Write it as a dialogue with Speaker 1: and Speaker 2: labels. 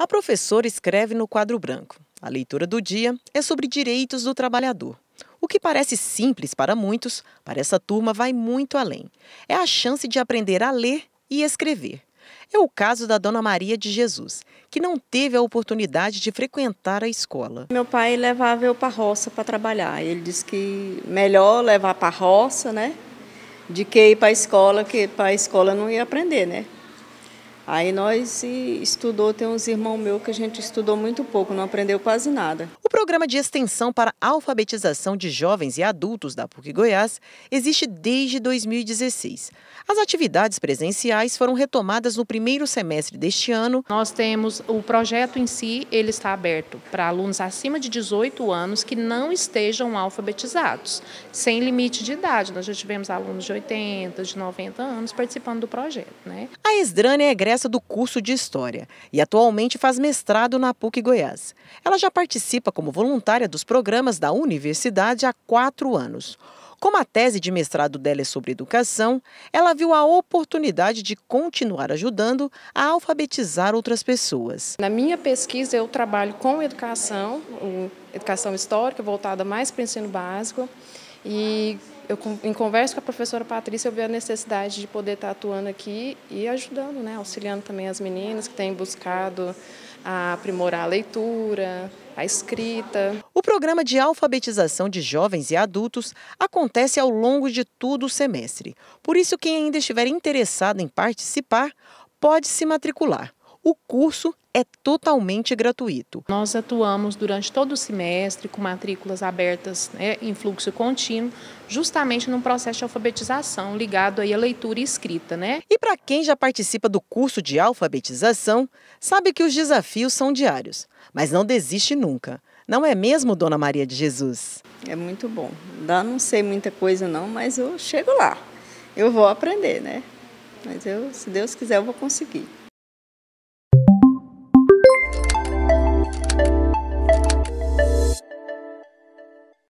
Speaker 1: A professora escreve no quadro branco. A leitura do dia é sobre direitos do trabalhador. O que parece simples para muitos, para essa turma vai muito além. É a chance de aprender a ler e escrever. É o caso da Dona Maria de Jesus, que não teve a oportunidade de frequentar a escola.
Speaker 2: Meu pai levava eu para a roça para trabalhar. Ele disse que melhor levar para a roça, né? De que ir para a escola, que para a escola não ia aprender, né? Aí nós estudou, tem uns irmãos meus que a gente estudou muito pouco, não aprendeu quase nada. O programa de extensão para
Speaker 1: alfabetização de jovens e adultos da PUC Goiás existe desde 2016. As atividades presenciais foram retomadas no primeiro semestre deste ano. Nós temos o projeto em si, ele está aberto para alunos acima de 18 anos que não
Speaker 3: estejam alfabetizados, sem limite de idade. Nós já tivemos alunos de 80, de 90 anos participando do projeto.
Speaker 1: Né? A Esdrânia é egressa do curso de História e atualmente faz mestrado na PUC Goiás. Ela já participa como voluntária dos programas da universidade há quatro anos. Como a tese de mestrado dela é sobre educação, ela viu a oportunidade de continuar ajudando a alfabetizar outras pessoas. Na minha pesquisa, eu trabalho com educação, educação histórica,
Speaker 4: voltada mais para o ensino básico. E eu, em conversa com a professora Patrícia, eu vi a necessidade de poder estar atuando aqui e ajudando, né, auxiliando também as meninas que têm buscado a aprimorar a leitura, a escrita.
Speaker 1: O programa de alfabetização de jovens e adultos acontece ao longo de todo o semestre. Por isso, quem ainda estiver interessado em participar, pode se matricular. O curso é totalmente gratuito. Nós atuamos durante todo o semestre com matrículas
Speaker 3: abertas né, em fluxo contínuo, justamente num processo de alfabetização ligado
Speaker 1: aí à leitura e escrita. Né? E para quem já participa do curso de alfabetização, sabe que os desafios são diários, mas não desiste nunca. Não é mesmo, Dona Maria de Jesus?
Speaker 2: É muito bom. Dá não sei muita coisa não, mas eu chego lá. Eu vou aprender, né? Mas eu, se Deus quiser, eu vou conseguir.